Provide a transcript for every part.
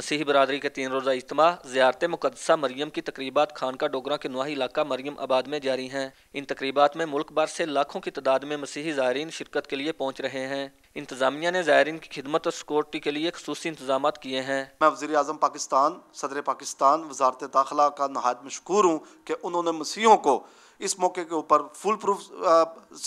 मसीह बरदरी के तीन रोज़ा इज्तम ज़्यारत मुकदसा मरीम की तकरीबा खानका डोगरा के नुहा इलाका मरीम आबाद में जारी हैं इन तकरीबा में मुल्क भर से लाखों की तादाद में मसीही ज़ायरीन शिरकत के लिए पहुँच रहे हैं इंतजामिया ने ज़ायरीन की खिदमत और सिक्योरिटी के लिए खसूस इंतजाम किए हैं मैं वजी अजम पाकिस्तान सदर पाकिस्तान वजारत दाखिला का नहायत मशहूर हूँ कि उन्होंने मसीहों को इस मौके के ऊपर फुल प्रूफ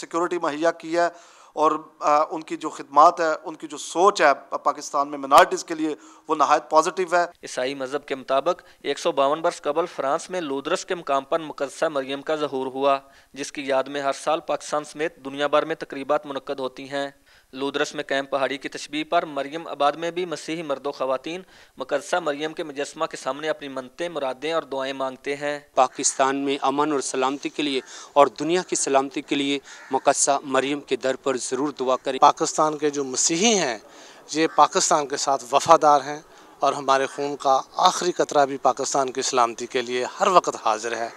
सिक्योरिटी मुहैया की है और आ, उनकी जो खदमात है उनकी जो सोच है पाकिस्तान में मिनार्टीज़ के लिए वो नहायत पॉजिटिव है ईसाई मज़हब के मुताबिक एक सौ बावन बरस कबल फ्रांस में लूदरस के मुकाम पर मुकदसा मरियम का जहूर हुआ जिसकी याद में हर साल पाकिस्तान समेत दुनिया भर में तकरीबा मनक़द होती हैं लूदरस में कैम पहाड़ी की तस्वीर पर मरियम आबाद में भी मसीही मर्द खातन मकदसा मरियम के मुजस्मा के सामने अपनी मनते मुरादें और दुआएं मांगते हैं पाकिस्तान में अमन और सलामती के लिए और दुनिया की सलामती के लिए मकदसा मरियम के दर पर ज़रूर दुआ करें पाकिस्तान के जो मसीही हैं ये पाकिस्तान के साथ वफादार हैं और हमारे खून का आखिरी कतरा भी पाकिस्तान की सलामती के लिए हर वक्त हाजिर है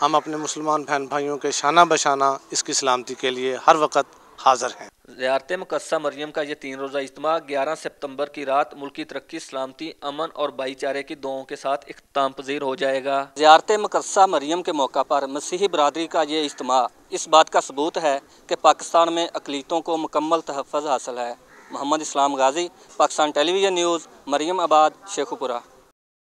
हम अपने मुसलमान बहन भाइयों के शाना बशाना इसकी सलामती के लिए हर वक्त हाजिर हैं ज़्यारत मकसा मरियम का ये तीन रोज़ा इज्तम ग्यारह सितम्बर की रात मुल्की तरक्की सलामती अमन और भाईचारे की दुआओं के साथ इख्ताम पजीर हो जाएगा ज़्यारत मकसा मरियम के मौका पर मसीही बरदरी का ये इज्तम इस बात का सबूत है कि पाकिस्तान में अकलीतों को मुकम्मल तहफ़ हासिल है मोहम्मद इस्लाम गाजी पाकिस्तान टेलीविज़न न्यूज़ मरियम आबाद शेखुपुरा